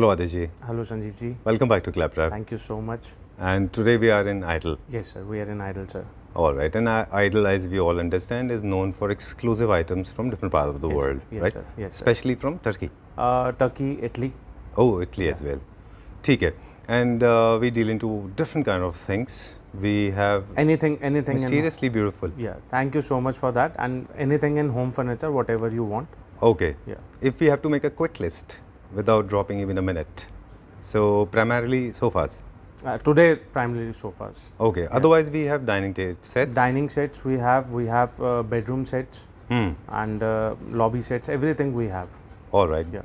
Hello Adiji. Hello Sanjeev ji. Welcome back to Claptrap. Thank you so much. And today we are in Idle. Yes sir, we are in Idle sir. All right, and Idle as we all understand is known for exclusive items from different parts of the yes, world, yes, right? Sir. Yes Especially sir. from Turkey. Uh, Turkey, Italy. Oh, Italy yeah. as well. ठीक है and uh, we deal into different kind of things we have anything anything mysteriously beautiful yeah thank you so much for that and anything in home furniture whatever you want okay yeah if we have to make a quick list without dropping even a minute. So primarily sofas. Uh, today primarily sofas. Okay. Yeah. Otherwise we have dining sets. Dining sets we have. We have uh, bedroom sets hmm. and uh, lobby sets. Everything we have. All right. Yeah.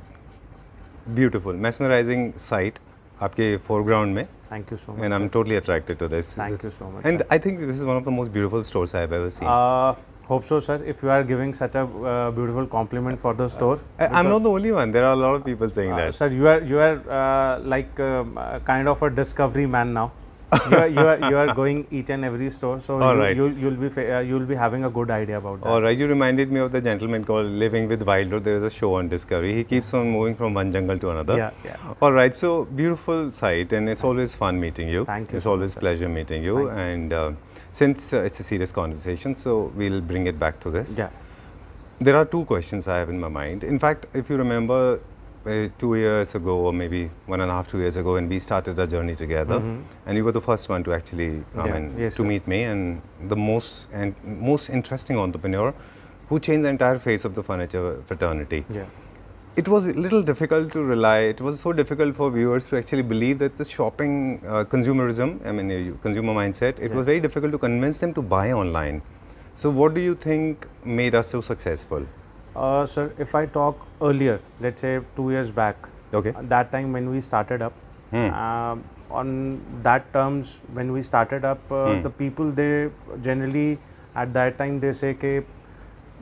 Beautiful, mesmerizing sight. आपके foreground में. Thank you so much. And I'm sir. totally attracted to this. Thank this. you so much. And sir. I think this is one of the most beautiful stores I have ever seen. Uh, Hope so, sir. If you are giving such a uh, beautiful compliment for the uh, store, I'm not the only one. There are a lot of people saying uh, that. Sir, you are you are uh, like um, uh, kind of a discovery man now. you, are, you, are, you are going each and every store, so All you, right. you you'll be uh, you'll be having a good idea about that. All right. You reminded me of the gentleman called Living with Wilder. There is a show on Discovery. He keeps on moving from one jungle to another. Yeah. yeah. All right. So beautiful sight, and it's always fun meeting you. Thank you. It's so always much, pleasure meeting you, Thank and since uh, it's a serious conversation, so we'll bring it back to this. Yeah. There are two questions I have in my mind. In fact, if you remember, uh, two years ago, or maybe one and a half, two years ago, when we started our journey together, mm -hmm. and you were the first one to actually, I yeah. mean, yes, to sir. meet me, and the most and most interesting entrepreneur who changed the entire face of the furniture fraternity. Yeah it was a little difficult to rely. It was so difficult for viewers to actually believe that this shopping uh, consumerism, I mean, uh, consumer mindset, it yeah. was very difficult to convince them to buy online. So, what do you think made us so successful? Uh, sir, if I talk earlier, let's say two years back, okay, uh, that time when we started up, hmm. uh, on that terms, when we started up, uh, hmm. the people they generally at that time they say that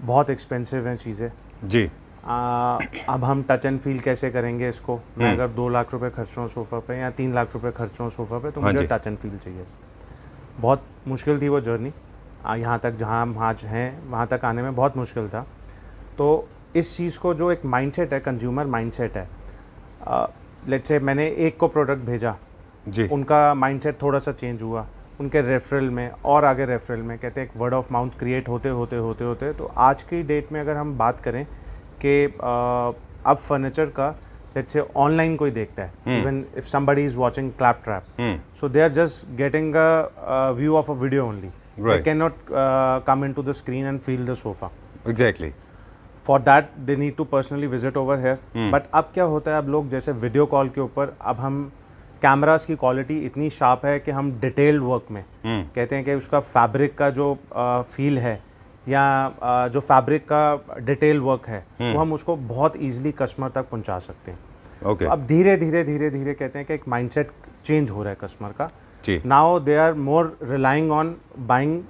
बहुत expensive हैं चीज़ें जी आ, अब हम touch and feel कैसे करेंगे इसको मैं हम्म। अगर दो लाख रुपए खर्च रहा हूँ सोफ़ा पे या तीन लाख रुपए खर्च रहा हूँ सोफ़ा पे तो हाँ मुझे टच एंड फील चाहिए बहुत मुश्किल थी वो जर्नी यहाँ तक जहाँ हम आज हैं वहाँ तक आने में बहुत मुश्किल था तो इस चीज़ को जो एक माइंडसेट है कंज्यूमर माइंडसेट है लेट्स से मैंने एक को प्रोडक्ट भेजा जी उनका माइंडसेट थोड़ा सा चेंज हुआ उनके रेफरल में और आगे रेफरल में कहते हैं एक वर्ड ऑफ माउथ क्रिएट होते होते होते होते तो आज की डेट में अगर हम बात करें कि अब फर्नीचर का लेट्स से ऑनलाइन कोई देखता है even if somebody is watching clap trap so they are just getting a view of a video only they can not come into the screen and feel the sofa exactly for that they need to personally visit over here but अब क्या होता है अब लोग जैसे video call के ऊपर अब हम कैमराज की क्वालिटी इतनी शार्प है कि हम डिटेल्ड वर्क में हम्म। कहते हैं कि उसका फैब्रिक का जो फील है या जो फैब्रिक का डिटेल वर्क है वो हम्म। हम उसको बहुत ईजिली कस्टमर तक पहुंचा सकते हैं ओके अब धीरे धीरे धीरे धीरे कहते हैं कि एक माइंडसेट चेंज हो रहा है कस्टमर का now they are more relying on buying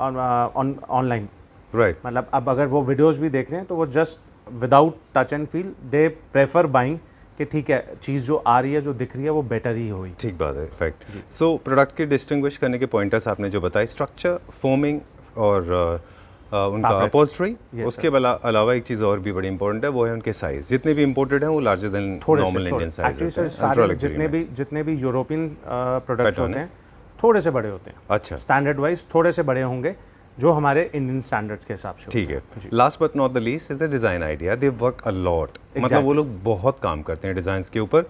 online right मतलब अब अगर वो वीडियोस भी देख रहे हैं तो वो just without touch and feel they prefer buying कि ठीक है चीज़ जो आ रही है जो दिख रही है वो बेटर ही होगी ठीक बात है फैक्ट सो प्रोडक्ट के डिस्टिंग्विश करने के पॉइंटर्स आपने जो बताए स्ट्रक्चर फोमिंग और uh, उनका अपोस्ट्री yes, उसके अलावा एक चीज़ और भी बड़ी इंपॉर्टेंट है वो है उनके साइज जितने भी इंपोर्टेड हैं वो larger than normal Indian size जितने भी जितने भी यूरोपियन प्रोडक्ट्स होते हैं थोड़े से बड़े होते हैं अच्छा स्टैंडर्ड वाइज थोड़े से बड़े होंगे जो हमारे इंडियन स्टैंडर्ड्स के हिसाब से ठीक है last but not the least is a design idea they work a lot मतलब वो लोग बहुत काम करते हैं डिज़ाइन के ऊपर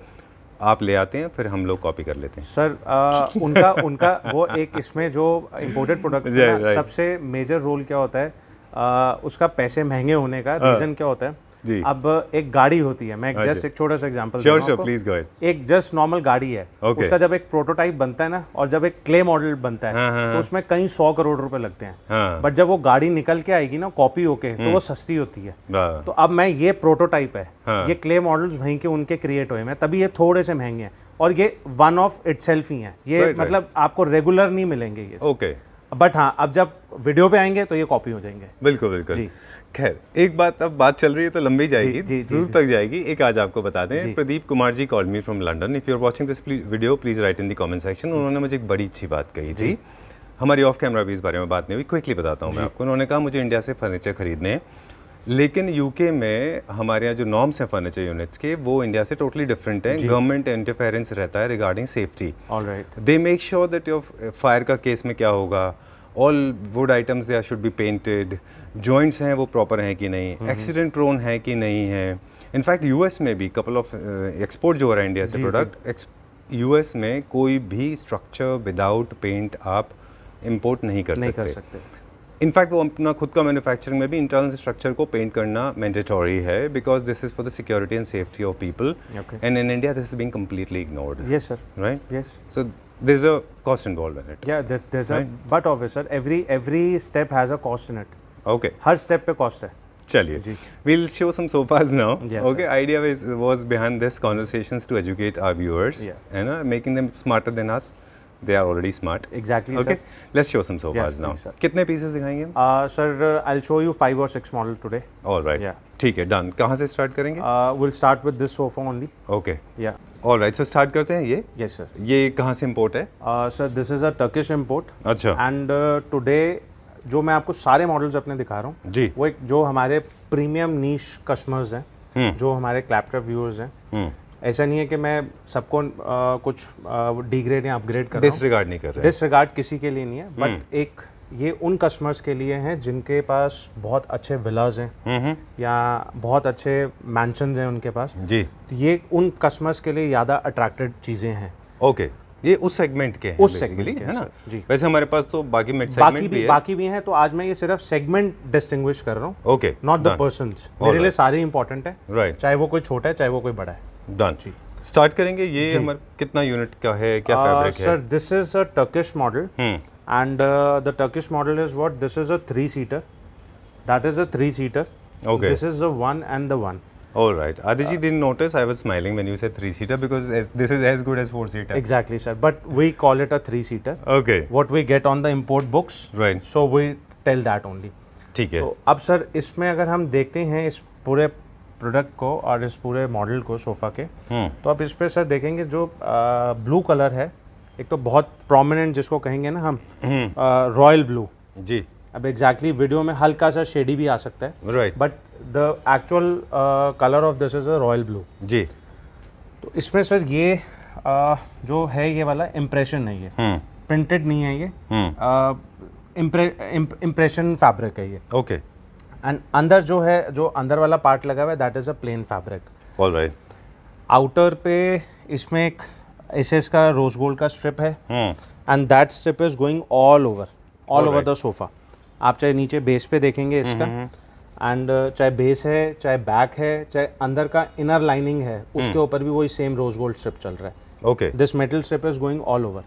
आप ले आते हैं फिर हम लोग कॉपी कर लेते हैं सर आ, उनका उनका वो एक इसमें जो इम्पोर्टेड प्रोडक्ट सबसे मेजर रोल क्या होता है आ, उसका पैसे महंगे होने का रीज़न हाँ। क्या होता है जी अब एक गाड़ी होती है मैं एक हाँ जस्ट एक छोटा सा example sure, sure, please go ahead. एक जस्ट नॉर्मल गाड़ी है okay. उसका जब एक प्रोटोटाइप बनता है ना और जब एक क्ले मॉडल बनता है हाँ, हाँ, हाँ, तो उसमें कई सौ करोड़ रुपए लगते हैं हाँ, बट जब वो गाड़ी निकल के आएगी ना कॉपी होके तो वो हम्म। सस्ती होती है हाँ। तो अब मैं ये प्रोटोटाइप है ये क्ले मॉडल्स वहीं के उनके क्रिएट हुए मैं तभी ये थोड़े से महंगे हैं और ये वन ऑफ इट ही है ये मतलब आपको रेगुलर नहीं मिलेंगे ये ओके बट हाँ अब जब वीडियो पे आएंगे तो ये कॉपी हो जाएंगे बिल्कुल बिल्कुल खैर एक बात अब बात चल रही है तो लंबी जाएगी दूर तक जाएगी एक आज आपको बता दें Pradeep Kumar ji call me from London if you are watching this video please write in the comment section उन्होंने मुझे एक बड़ी अच्छी बात कही थी हमारी ऑफ कैमरा भी इस बारे में बात नहीं हुई क्विकली बताता हूँ मैं आपको उन्होंने कहा मुझे इंडिया से फर्नीचर खरीदने लेकिन यूके में हमारे यहाँ जो नॉर्म्स हैं फर्नीचर यूनिट्स के वो इंडिया से टोटली डिफरेंट हैं गवर्नमेंट इंटरफेरेंस रहता है regarding safety they make sure that your fire का केस में क्या होगा all wood items they should be painted joints हैं वो प्रॉपर हैं कि नहीं एक्सीडेंट प्रोन है कि नहीं है इनफैक्ट यूएस में भी कपल ऑफ एक्सपोर्ट जो हो रहा है इंडिया से प्रोडक्ट यूएस में कोई भी स्ट्रक्चर विदाउट पेंट आप इम्पोर्ट नहीं कर नहीं सकते, सकते। इनफैक्ट वो अपना खुद का मैन्युफैक्चरिंग में भी इंटरनल स्ट्रक्चर को पेंट करना मैंडेटोरी है because this is for the security and safety of people and in India this is being completely ignored yes sir right yes so there's a cost involved in it yeah there's there's right? a but officer every every step has a cost in it okay हर step पे cost है चलिए we'll show some sofas now yes, okay sir. idea was, was behind this conversations to educate our viewers yeah. and uh, making them smarter than us they are already smart exactly okay sir. let's show some sofas yes, now please, sir. कितने pieces दिखाएंगे हम uh, sir uh, I'll show you five or six model today all right yeah ठीक है done कहाँ से start करेंगे uh, we'll start with this sofa only okay yeah all right sir start करते हैं ये यस yes, सर ये कहाँ से इम्पोर्ट है sir this is a Turkish import अच्छा एंड टुडे uh, जो मैं आपको सारे मॉडल्स अपने दिखा रहा हूँ जी वो एक जो हमारे प्रीमियम नीश कस्टमर्स हैं हम्म। जो हमारे क्लैपटॉप व्यूअर्स हैं हम्म। ऐसा नहीं है कि मैं सबको uh, कुछ डिग्रेड uh, या अपग्रेड कर डिसरिगार्ड नहीं कर रहा डिसरिगार्ड किसी के लिए नहीं है बट हम्म। एक ये उन कस्टमर्स के लिए हैं जिनके पास बहुत अच्छे विलाज हैं या बहुत अच्छे मैंशन हैं उनके पास जी तो ये उन कस्टमर्स के लिए ज़्यादा अट्रैक्टेड चीज़ें हैं ओके ये उस सेगमेंट के उस सेगमेंट है ना जी वैसे हमारे पास तो बाकी बाकी भी, भी बाकी भी हैं तो आज मैं ये सिर्फ सेगमेंट डिस्टिंग कर रहा हूँ ओके नॉट द पर्सन मेरे लिए सारे इंपॉर्टेंट है राइट चाहे वो कोई छोटा है चाहे वो कोई बड़ा है डन जी स्टार्ट करेंगे ये हमारे कितना यूनिट का है क्या फैब्रिक है sir this is a Turkish model and the Turkish model is what this is a three seater that is a three seater okay this is the one and the one all right adiji uh, didn't notice i was smiling when you said three seater because as, this is as good as four seater exactly sir but we call it a three seater okay what we get on the import books right so we tell that only ठीक है तो अब sir इसमें अगर हम देखते हैं इस पूरे प्रोडक्ट को और इस पूरे मॉडल को सोफ़ा के हम्म। तो आप इस पर सर देखेंगे जो ब्लू कलर है एक तो बहुत प्रोमिनेंट जिसको कहेंगे ना हम रॉयल हम्म। ब्लू जी अब एग्जैक्टली exactly वीडियो में हल्का सा शेडी भी आ सकता है right but the actual colour of this is a royal blue जी तो इसमें सर ये uh, जो है ये वाला इम्प्रेशन है ये प्रिंटेड हम्म। नहीं है ये इम्प्रेशन फैब्रिक है ये ओके okay. एंड अंदर जो है जो अंदर वाला पार्ट लगा हुआ है that is a plain fabric all right outer पे इसमें एक एस एस का रोज गोल्ड का स्ट्रिप है and that strip is going all over all over the sofa आप चाहे नीचे बेस पे देखेंगे इसका and hmm, hmm, hmm. uh, चाहे बेस है चाहे बैक है चाहे अंदर का इनर लाइनिंग है hmm. उसके ऊपर भी वही सेम रोज गोल्ड स्ट्रिप चल रहा है okay this metal strip is going all over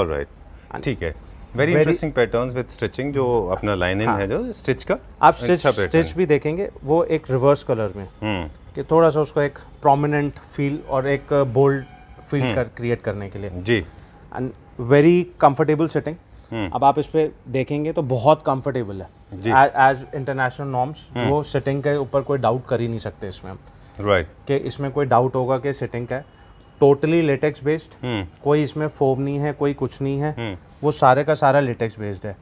all right ठीक है very interesting patterns with stitching जो अपना लाइन इन हाँ, है जो स्टिच का आप स्टिच अच्छा स्टिच भी देखेंगे वो एक रिवर्स कलर में हम्म। कि थोड़ा सा उसको एक प्रोमिनेंट फील और एक बोल्ड हम्म। फील कर क्रिएट करने के लिए जी एंड वेरी कंफर्टेबल सेटिंग अब आप इस पर देखेंगे तो बहुत कंफर्टेबल है एज इंटरनेशनल नॉर्म्स वो सेटिंग के ऊपर कोई डाउट कर ही नहीं सकते इसमें राइट right. कि इसमें कोई डाउट होगा कि सेटिंग का टोटली लेटेक्स बेस्ड कोई इसमें फोम नहीं है कोई कुछ नहीं है हम्म। वो सारे का सारा लेटेक्स बेस्ड है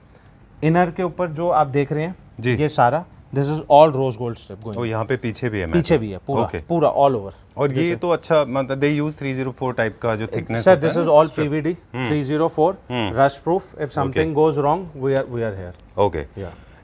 इनर के ऊपर जो आप देख रहे हैं जी ये सारा this is all rose gold strip going यहाँ पे पीछे भी है पीछे भी है पूरा okay. पूरा ऑल ओवर और ये तो अच्छा मतलब दे यूज 304 टाइप का जो thickness sir this is all PVD 304 rust proof if something goes wrong we are we are here okay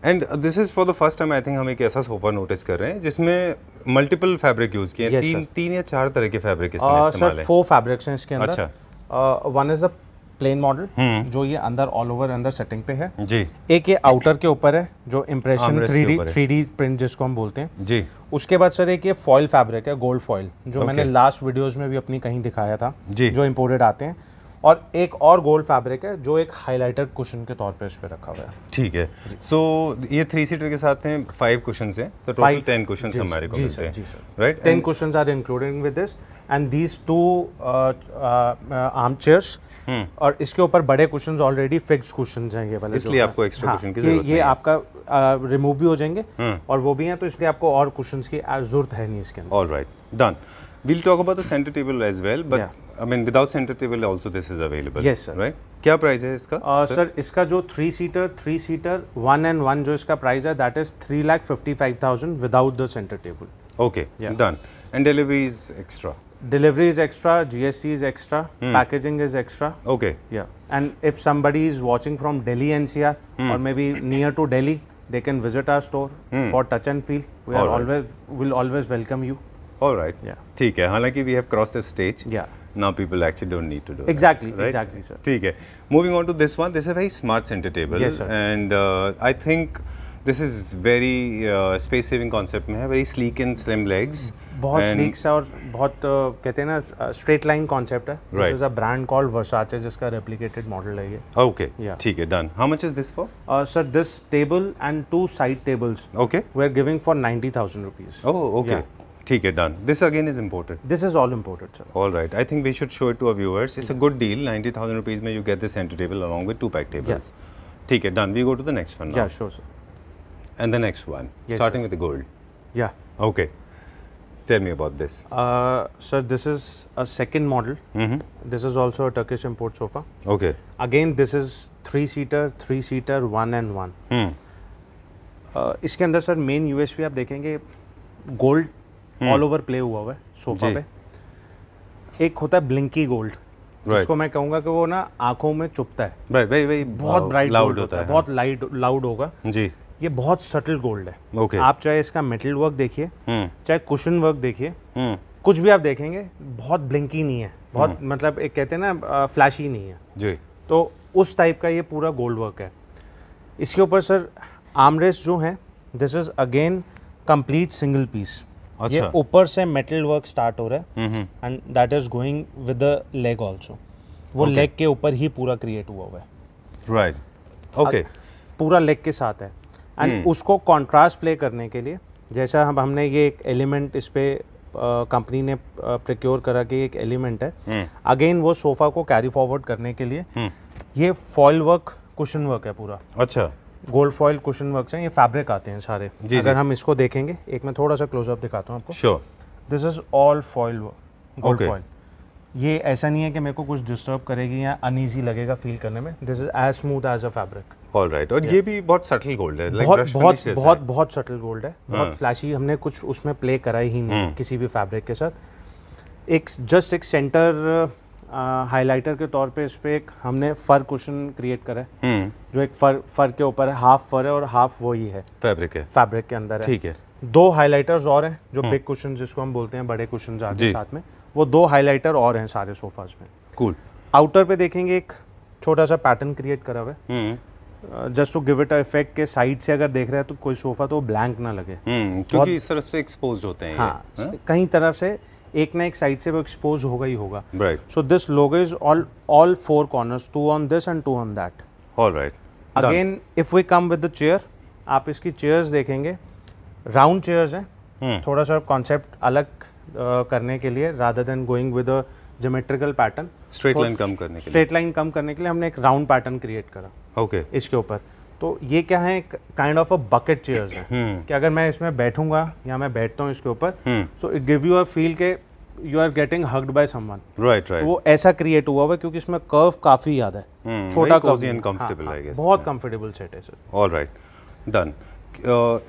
and this is for the first time I think हम एक ऐसा सोफा नोटिस कर रहे हैं जिसमें multiple fabric use किए हैं तीन तीन या चार तरह के फैब्रिक इसमें uh, इस्तेमाल है सर फोर फैब्रिक्स हैं इसके अंदर अच्छा one is the plain model हम्म। जो ये अंदर ऑल ओवर अंदर सेटिंग पे है जी एक ये आउटर के ऊपर है जो impression three D three D print जिसको हम बोलते हैं जी उसके बाद सर एक ये फॉइल फैब्रिक है गोल्ड फॉइल जो मैंने लास्ट वीडियोस में भी अपनी कहीं दिखाया था जी जो इम्पोर्टेड आते हैं और एक और गोल्ड फैब्रिक है जो एक हाईलाइटर कुशन के तौर पे इस पे रखा हुआ है ठीक है सो so, ये थ्री सीटर के साथ हैं फाइव कुशन हैं तो टोटल टेन कुशन हमारे को मिलते हैं right ten cushion are including with this and these two arm chairs हम्म। और इसके ऊपर बड़े क्वेश्चंस ऑलरेडी फिक्स क्वेश्चंस हैं ये वाले इसलिए आपको एक्स्ट्रा हाँ, क्वेश्चन की जरूरत ये आपका रिमूव भी हो जाएंगे हम्म। और वो भी हैं तो इसलिए आपको और क्वेश्चन की जरूरत है नहीं इसके अंदर alright done we'll talk about the center table as well but yeah. I mean without center table also this is available yes sir right क्या प्राइस है इसका uh, सर इसका जो three seater three seater one and one जो इसका प्राइस है that is three lakh fifty five thousand without the centre table okay done and delivery is extra delivery is extra gst is extra mm. packaging is extra okay yeah and if somebody is watching from delhi ncr mm. or maybe near to delhi they can visit our store mm. for touch and feel we all are right. always will always welcome you all right yeah theek hai halanki we have crossed the stage yeah now people actually don't need to do exactly that, right? exactly sir theek hai moving on to this one this is a very smart center table yes, sir. and uh, i think this is very uh, space saving concept mein hai very sleek and slim legs mm. बहुत sleek सा और बहुत कहते हैं ना straight line concept है this is a brand called Versace जिसका replicated model है ये ओके ठीक है done how much is this for sir this table and two side tables okay we are giving for 90000 rupees oh okay ठीक है done this again is important this is all important sir all right I think we should show it to our viewers it's a good deal 90000 rupees में you get this centre table along with two back tables yes ठीक है done we go to the next one yeah sure sir and the next one starting with the gold yeah okay Tell me about this. Uh, sir, this is a second model. Mm -hmm. This is also a Turkish import sofa. Okay. Again, this is three seater, three seater, one and one. Hmm. Uh, इसके अंदर sir main USP आप देखेंगे gold all over play हुआ हुआ है sofa पे एक होता है ब्लिंकी गोल्ड right. जिसको मैं कहूंगा कि वो ना आंखों में चुपता है right, very, very, बहुत ब्राइट लाउड होता, होता है, है बहुत लाइट लाउड होगा जी ये बहुत सटल गोल्ड है okay. आप चाहे इसका मेटल वर्क देखिए हम्म। चाहे कुशन वर्क देखिए हम्म। कुछ भी आप देखेंगे बहुत ब्लिंकी नहीं है बहुत हम्म। मतलब एक कहते हैं ना फ्लैशी नहीं है जी तो उस टाइप का ये पूरा गोल्ड वर्क है इसके ऊपर सर आमरेस जो है this is again complete single piece अच्छा। ये ऊपर से मेटल वर्क स्टार्ट हो रहा है and that is going with the leg also वो okay. लेग के ऊपर ही पूरा क्रिएट हुआ हुआ है राइट right. Okay okay. पूरा लेग के साथ है एंड हम्म। उसको कॉन्ट्रास्ट प्ले करने के लिए जैसा हम हमने ये एक एलिमेंट इस पर कंपनी ने प्रिक्योर करा कि एक एलिमेंट है अगेन हम्म। वो सोफा को कैरी फॉरवर्ड करने के लिए हम्म। ये फॉल वर्क कुशन वर्क है पूरा अच्छा गोल्ड फॉयल कुशन वर्क है ये फैब्रिक आते हैं सारे जी अगर जी. हम इसको देखेंगे एक मैं थोड़ा सा क्लोजअप दिखाता हूँ आपको this is all foil work gold foil ये ऐसा नहीं है कि मेरे को कुछ डिस्टर्ब करेगी या अनईजी लगेगा फील करने में this is as smooth as a fabric all right और ये भी बहुत सटल गोल्ड है बहुत हाँ। बहुत बहुत बहुत सटल गोल्ड है बहुत फ्लैशी हमने कुछ उसमें प्ले करा ही नहीं हम्म। किसी भी फैब्रिक के साथ एक जस्ट एक सेंटर हाइलाइटर uh, के तौर पे इस पर एक हमने फर कुशन क्रिएट करा है हम्म। जो एक फर फर के ऊपर है हाफ फर है और हाफ वो ही है फैब्रिक है फैब्रिक के अंदर है ठीक है दो हाइलाइटर्स और हैं जो बिग हम्म। कुशन जिसको हम बोलते हैं बड़े कुशन आगे साथ में वो दो हाईलाइटर और हैं सारे सोफाज में कूल आउटर पे देखेंगे एक छोटा सा पैटर्न क्रिएट करा हुआ है just to give it effect के साइड से अगर देख रहे हैं तो कोई सोफा तो ब्लैंक ना लगे हम्म, क्योंकि इस तरह से एक्सपोज होते हैं हाँ, हाँ? कहीं तरफ से एक ना एक साइड से वो एक्सपोज होगा ही होगा so this logo is all all four corner two on this and two on that all right again if we come with the chair आप इसकी चेयर्स देखेंगे राउंड चेयर्स हैं हम्म। थोड़ा सा कॉन्सेप्ट अलग करने के लिए rather than going with geometrical pattern straight line कम करने के लिए स्ट्रेट लाइन कम करने के लिए हमने एक राउंड पैटर्न क्रिएट करा ओके okay. इसके ऊपर तो ये क्या है kind of a bucket chairs है कि अगर मैं इसमें बैठूंगा या मैं बैठता हूँ इसके ऊपर so it give you a feel के you are getting hugged by someone right right वो ऐसा क्रिएट हुआ हुआ क्योंकि इसमें कर्व काफी ज्यादा है हम्म, छोटा curve and comfortable I guess बहुत कंफर्टेबल सेट है सर ऑलराइट डन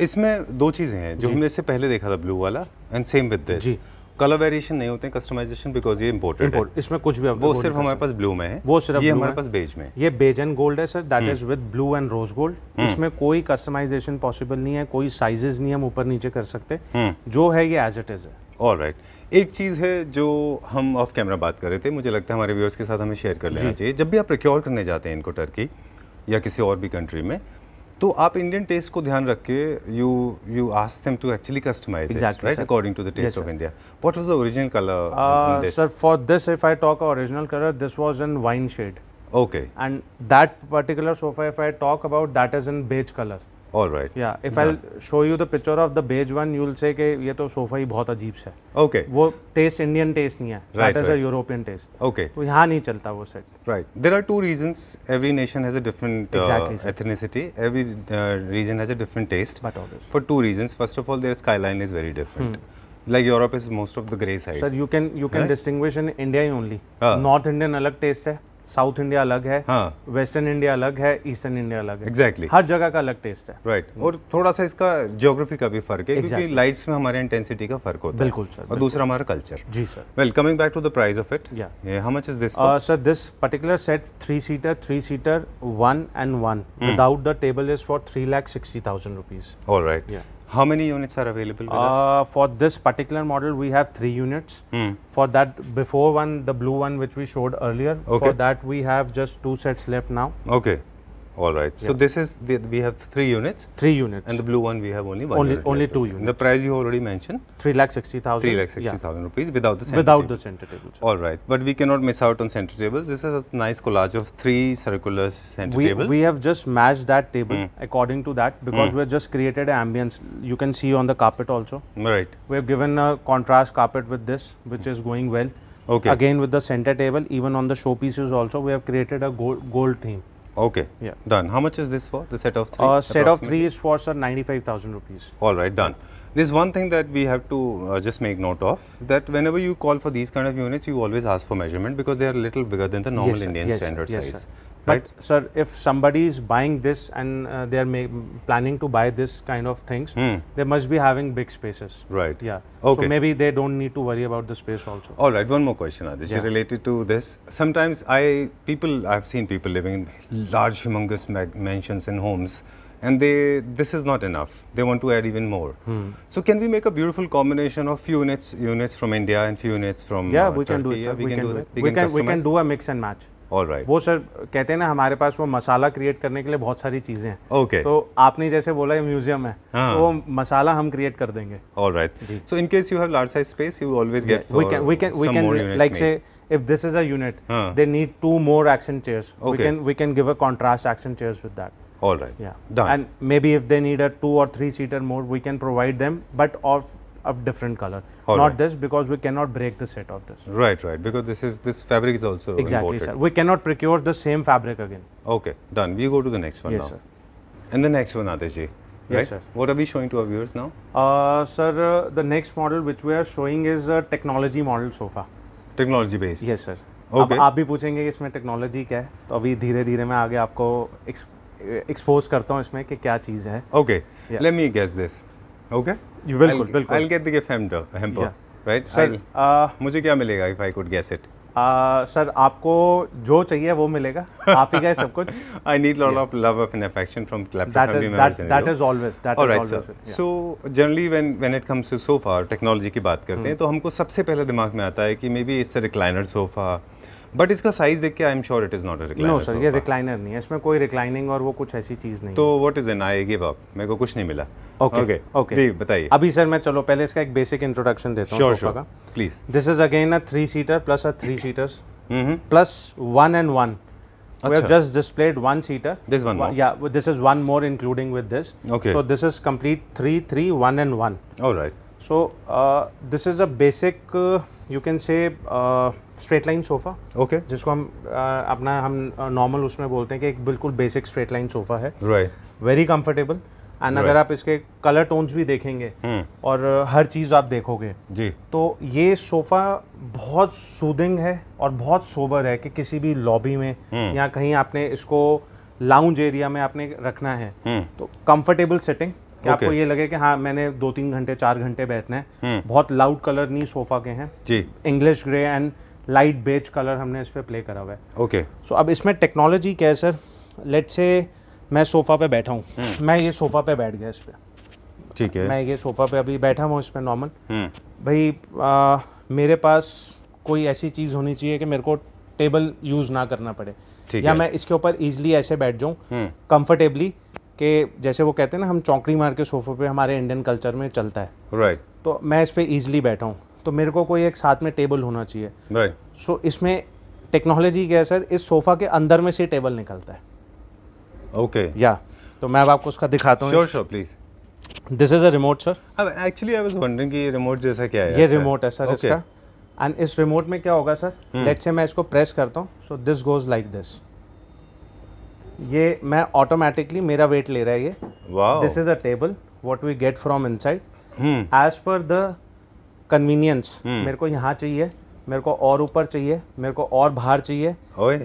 इसमें दो चीजें हैं जो हमने इससे पहले देखा था ब्लू वाला and same with this colour variation नहीं होते कस्टमाइजेशन बिकॉज ये इम्पोर्टेड है इसमें कुछ भी वो सिर्फ हमारे पास ब्लू में है वो सिर्फ ये हमारे पास बेज में ये बेज एंड गोल्ड है sir that is with blue and rose gold इसमें कोई कस्टमाइजेशन पॉसिबल नहीं है कोई साइजेस नहीं हम ऊपर नीचे कर सकते हम्म। जो है ये एज इट इज है ऑल एक चीज़ है जो हम ऑफ कैमरा बात कर रहे थे मुझे लगता है हमारे व्यूअर्स के साथ हमें शेयर कर लेना चाहिए जब भी आप प्रिक्योर करने जाते हैं इनको टर्की या किसी और भी कंट्री में तो आप इंडियन टेस्ट को ध्यान रख के you you ask them to actually customise it right according to the taste of India what was the original colour sir for this if I talk original colour this was in wine shade okay and that particular sofa if I talk about that is in beige colour All right. Yeah. If yeah. I'll show you the picture of the beige one, you'll say कि ये तो sofa ही बहुत अजीब सा है. Okay. वो taste Indian taste नहीं है. Right. That is right. a European taste. Okay. तो यहाँ नहीं चलता वो set. Right. There are two reasons. Every nation has a different uh, exactly, ethnicity. Every uh, region has a different taste. But obviously. For two reasons. First of all, their skyline is very different. Hmm. like Europe is most of the grey side. Sir, you can you can right? distinguish in India only. Uh. North Indian अलग taste है. South India अलग है हाँ western India अलग है eastern India अलग है exactly exactly. हर जगह का अलग टेस्ट है राइट right. और थोड़ा सा इसका ज्योग्राफी का भी फर्क है exactly. क्योंकि लाइट्स में हमारे इंटेंसिटी का फर्क होता बिल्कुल, है बिल्कुल सर और दूसरा हमारा कल्चर जी sir well coming back to the price of it how much is this sir this particular set three seater three seater one and one without the table is for three lakh sixty thousand rupees right How many units are available uh, For this particular model, we have three units. Hmm. For that, before one, the blue one which we showed earlier, okay. for that we have just two sets left now. Okay. All right. Yeah. So this is the, we have three units. Three units. And the blue one we have only one. Only unit only two units. the price you already mentioned. Three lakh sixty thousand. Three lakh sixty thousand yeah. rupees without the center without table. the center table. All right, but we cannot miss out on center tables. This is a nice collage of three circular center tables. We have just matched that table mm. according to that because mm. we have just created an ambience. You can see on the carpet also. Right. We have given a contrast carpet with this, which mm. is going well. Okay. Again with the center table, even on the showpieces also, we have created a gold, gold theme. Okay. Yeah. Done. How much is this for? The set of three? Uh, set of three is for sir 95,000 rupees. All right. Done. There's one thing that we have to uh, just make note of that whenever you call for these kind of units, you always ask for measurement because they are a little bigger than the normal yes, Indian yes, standard size. Sir. Right? But sir, if somebody is buying this and uh, they are planning to buy this kind of things, mm. they must be having big spaces. Right. Yeah. Okay. So maybe they don't need to worry about the space also. All right. One more question, Adish, yeah. related to this. Sometimes I people I've seen people living in large, humongous mansions and homes and they this is not enough they want to add even more hmm. so can we make a beautiful combination of few units units from india and few units from yeah uh, we Turkey? can do it yeah, we, we, can, can do, that we, can we can do a mix and match right. वो sir कहते हैं ना हमारे पास वो मसाला create करने के लिए बहुत सारी चीज़ें हैं ओके okay. तो आपने जैसे बोला ये म्यूजियम है हाँ. तो वो मसाला हम क्रिएट कर देंगे alright so in case you have large size space you always get we can we can we can like say if this is a unit huh. they need two more accent chairs okay. we can we can give a contrast accent chairs with that all right yeah done and maybe if they need a two or three seater more we can provide them but of of different color. All not right. this because we cannot break the set of this. Right, right. Because this is this fabric is also exactly, imported. sir. We cannot procure the same fabric again. Okay, done. We go to the next one yes, now. Yes, Sir. And the next one, Adeshji. Right? Yes, sir. What are we showing to our viewers now? Uh, sir, uh, the next model which we are showing is a technology model sofa. Technology based. Yes, sir. Okay. अब आप भी पूछेंगे कि इसमें technology क्या है तो अभी धीरे धीरे मैं आगे आपको एक्सपोज करता हूँ इसमें कि क्या चीज़ है okay let me guess this okay बिल्कुल बिल्कुल I get the gift hamper right sir मुझे क्या मिलेगा if I could guess it sir आपको जो चाहिए वो मिलेगा आप ही गए सब कुछ I need lot of love of an affection from that is always that is always so generally when when it comes to sofa technology की बात करते हैं hmm. तो हमको सबसे पहले दिमाग में आता है कि maybe it's a recliner sofa but इसका साइज देख के I am sure it is not recliner no sir ये रिक्लाइनर नहीं है इसमें कोई रिक्लाइनिंग और वो कुछ ऐसी चीज नहीं तो what is an I give up मेरे को कुछ नहीं मिला ओके ओके ओके जी बताइए अभी सर मैं चलो पहले इसका एक बेसिक इंट्रोडक्शन देता हूं सोफा का please this is again a three seater plus a three seaters plus one and one We have just displayed one seater. This one more. Yeah, this is one more including with this. Okay. So this is complete three, three, one and one. So uh, this is a basic, uh, you can say, uh, straight line sofa okay जिसको हम uh, अपना हम normal uh, उसमें बोलते हैं कि एक बिल्कुल बेसिक स्ट्रेट लाइन सोफ़ा है राइट वेरी कम्फर्टेबल एंड अगर आप इसके कलर टोन्स भी देखेंगे hmm. और uh, हर चीज़ आप देखोगे जी तो ये सोफ़ा बहुत सूदिंग है और बहुत सोबर है कि किसी भी लॉबी में hmm. या कहीं आपने इसको लाउंज एरिया में आपने रखना है hmm. तो कंफर्टेबल सेटिंग कि आपको ये लगे कि हाँ मैंने दो तीन घंटे चार घंटे बैठना है हम्म। बहुत लाउड कलर नहीं सोफा के हैं जी English grey and light beige colour हमने इस पर प्ले करा हुआ है ओके सो अब इसमें टेक्नोलॉजी क्या है सर लेट से मैं सोफ़ा पे बैठा हूँ हम्म। मैं ये सोफ़ा पे बैठ गया इस पर ठीक है मैं ये सोफ़ा पे अभी बैठा हुआ इस पर नॉर्मल हम्म। भाई मेरे पास कोई ऐसी चीज़ होनी चाहिए कि मेरे को टेबल यूज़ ना करना पड़े या मैं इसके ऊपर ईजिली ऐसे बैठ जाऊँ कंफर्टेबली कि जैसे वो कहते हैं ना हम चौकड़ी मार के सोफे पे हमारे इंडियन कल्चर में चलता है राइट right. तो मैं इस पर ईजिली बैठा हूँ तो मेरे को कोई एक साथ में टेबल होना चाहिए राइट right. सो so, इसमें टेक्नोलॉजी क्या है सर इस सोफ़ा के अंदर में से टेबल निकलता है ओके okay. या तो मैं अब आपको उसका दिखाता हूँ sure sure please this is a remote sir अब एक्चुअली आई वाज वंडरिंग कि ये रिमोट जैसा क्या है ये रिमोट अच्छा। है सर okay. इसका एंड इस रिमोट में क्या होगा सर लेट्स hmm. से मैं इसको प्रेस करता हूँ so this goes like this ये मैं ऑटोमेटिकली मेरा वेट ले रहा है ये this is a table what we get from side as per the convenience मेरे को यहाँ चाहिए मेरे को और ऊपर चाहिए मेरे को और बाहर चाहिए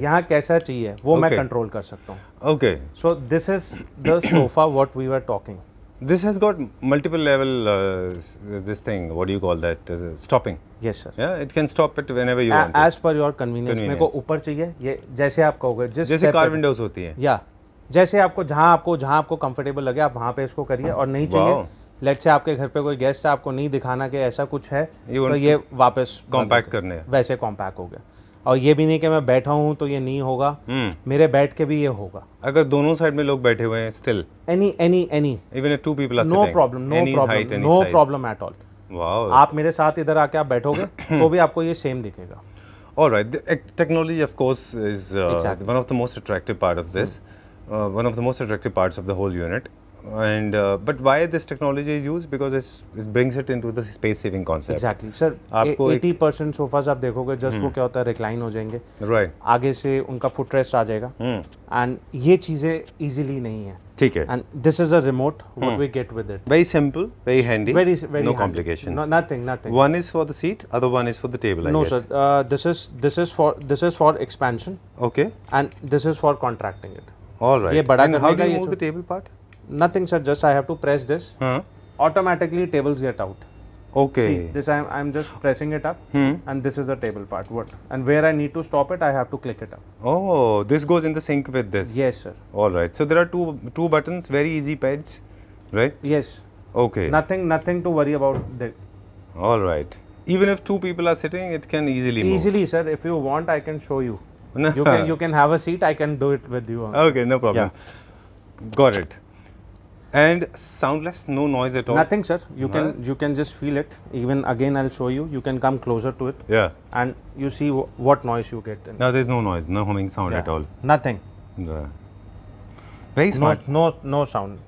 यहाँ कैसा चाहिए वो okay. मैं कंट्रोल कर सकता हूँ okay so this is the sofa what we are talking This has got multiple level, uh, this thing, what do you call that, uh, stopping. Yes sir. Yeah, it can stop it whenever you A, want As it. per your convenience, convenience. मेरे को ऊपर चाहिए ये जैसे आप कहोगे जिस जैसे कार विंडोज होती है या जैसे आपको जहाँ आपको जहाँ आपको कंफर्टेबल लगे आप वहाँ पे इसको करिए और नहीं चाहिए लेट से आपके घर पे कोई गेस्ट है आपको नहीं दिखाना कि ऐसा कुछ है तो ये वापस कॉम्पैक्ट करने वैसे कॉम्पैक्ट हो गया और ये भी नहीं कि मैं बैठा हूँ तो ये नहीं होगा मेरे बैठ के भी ये होगा अगर दोनों साइड में लोग बैठे हुए हैं still any any any even two people no problem no problem no problem at all आप मेरे साथ इधर आके आप बैठोगे तो भी आपको ये सेम दिखेगा All right. The, technology, of course, is uh, exactly. one of the most attractive part of this. Mm. Uh, one of the most attractive parts of the whole unit. and uh, but why this technology is used because it brings it into the space saving concept exactly sir 80 percent sofas aap dekhoge just hmm. wo kya recline ho jayenge right aage se footrest aa jayega and ye cheeze easily nahi hai theek and this is a remote what we get with it very simple very handy very, very no complication nothing nothing one is for the seat other one is for the table no sir uh, this is for expansion okay and this is for contracting it all right and how do you move the table part Nothing, sir. Just I have to press this. Huh? Automatically, tables get out. Okay. See, this I'm I'm just pressing it up, hmm. and this is the table part. What and where I need to stop it, I have to click it up. Oh, this goes in the sync with this. Yes, sir. All right. So there are two two buttons, very easy pads, right? Yes. Okay. Nothing nothing to worry about that. All right. Even if two people are sitting, it can easily easily, move. sir. If you want, I can show you. you can you can have a seat. I can do it with you. Also. Okay, no problem. Yeah. Got it and soundless no noise at all nothing sir you no. can you can just feel it even again i'll show you you can come closer to it yeah and you see what noise you get No, there's no noise no humming sound yeah. at all nothing yeah. very smart no, no no sound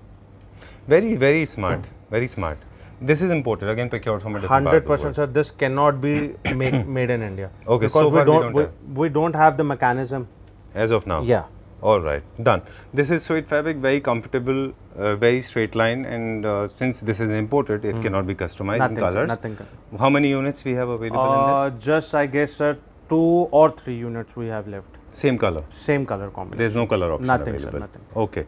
very very smart very smart this is imported again procured from a different 100 percent sir this cannot be made, made in india okay because so we, don't, we don't, we, we don't have the mechanism as of now yeah all right, done. This is suede fabric, very comfortable, uh, very straight line, and uh, since this is imported, it mm. cannot be customized nothing, in colors. Sir, nothing. How many units we have available uh, in this? Uh, just I guess, sir, two or three units we have left. Same color. Same color combination. There's no color option nothing, available. Sir, nothing. Okay,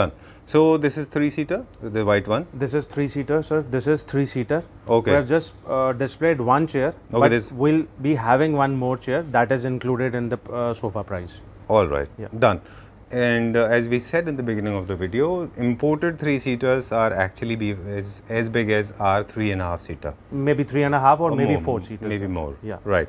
done. So this is three seater, the white one. This is three seater, sir. This is three seater. Okay. We have just uh, displayed one chair, okay, but we'll be having one more chair that is included in the uh, sofa price. All right, yeah. done. And uh, as we said in the beginning of the video, imported three-seaters are actually be as, as big as our three-and-a-half-seater. Maybe three-and-a-half or, or, maybe four-seater. Maybe more, yeah. right.